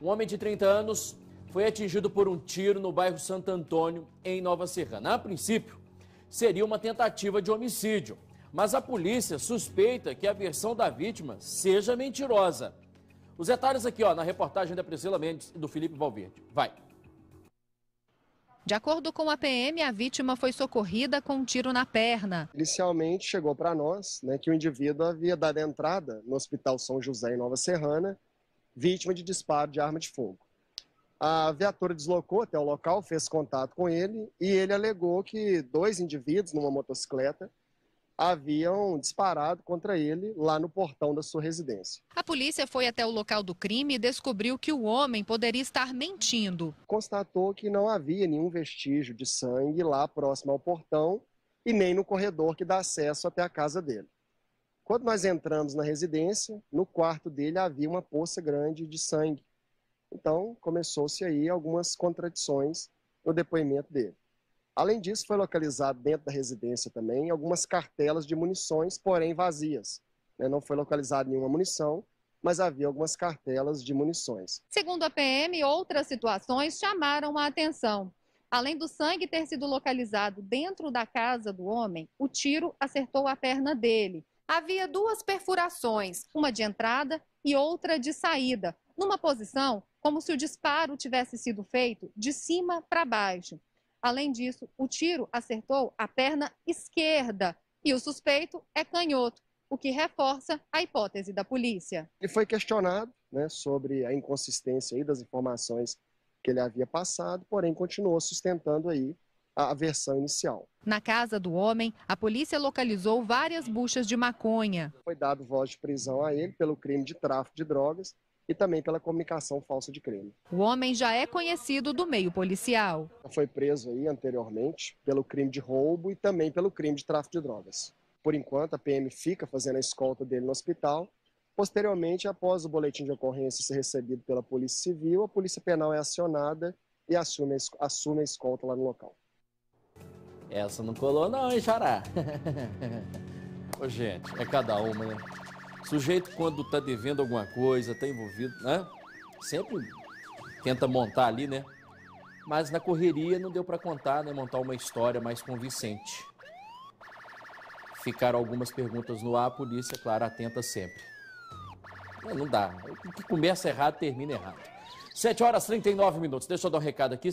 Um homem de 30 anos foi atingido por um tiro no bairro Santo Antônio, em Nova Serrana. A princípio, seria uma tentativa de homicídio, mas a polícia suspeita que a versão da vítima seja mentirosa. Os detalhes aqui, ó, na reportagem da Priscila Mendes e do Felipe Valverde. Vai. De acordo com a PM, a vítima foi socorrida com um tiro na perna. Inicialmente chegou para nós né, que o indivíduo havia dado entrada no Hospital São José em Nova Serrana vítima de disparo de arma de fogo. A viatura deslocou até o local, fez contato com ele e ele alegou que dois indivíduos numa motocicleta haviam disparado contra ele lá no portão da sua residência. A polícia foi até o local do crime e descobriu que o homem poderia estar mentindo. Constatou que não havia nenhum vestígio de sangue lá próximo ao portão e nem no corredor que dá acesso até a casa dele. Quando nós entramos na residência, no quarto dele havia uma poça grande de sangue. Então, começou-se aí algumas contradições no depoimento dele. Além disso, foi localizado dentro da residência também algumas cartelas de munições, porém vazias. Né? Não foi localizada nenhuma munição, mas havia algumas cartelas de munições. Segundo a PM, outras situações chamaram a atenção. Além do sangue ter sido localizado dentro da casa do homem, o tiro acertou a perna dele havia duas perfurações, uma de entrada e outra de saída, numa posição como se o disparo tivesse sido feito de cima para baixo. Além disso, o tiro acertou a perna esquerda e o suspeito é canhoto, o que reforça a hipótese da polícia. Ele foi questionado né, sobre a inconsistência das informações que ele havia passado, porém continuou sustentando aí a versão inicial. Na casa do homem, a polícia localizou várias buchas de maconha. Foi dado voz de prisão a ele pelo crime de tráfico de drogas e também pela comunicação falsa de crime. O homem já é conhecido do meio policial. Foi preso aí anteriormente pelo crime de roubo e também pelo crime de tráfico de drogas. Por enquanto, a PM fica fazendo a escolta dele no hospital. Posteriormente, após o boletim de ocorrência ser recebido pela Polícia Civil, a Polícia Penal é acionada e assume, assume a escolta lá no local. Essa não colou não, hein, Xará? Ô, gente, é cada uma, né? Sujeito quando tá devendo alguma coisa, tá envolvido, né? Sempre tenta montar ali, né? Mas na correria não deu para contar, né? Montar uma história mais convincente. Ficaram algumas perguntas no ar, a polícia, é claro, atenta sempre. Não dá. O que começa errado, termina errado. 7 horas 39 minutos. Deixa eu dar um recado aqui.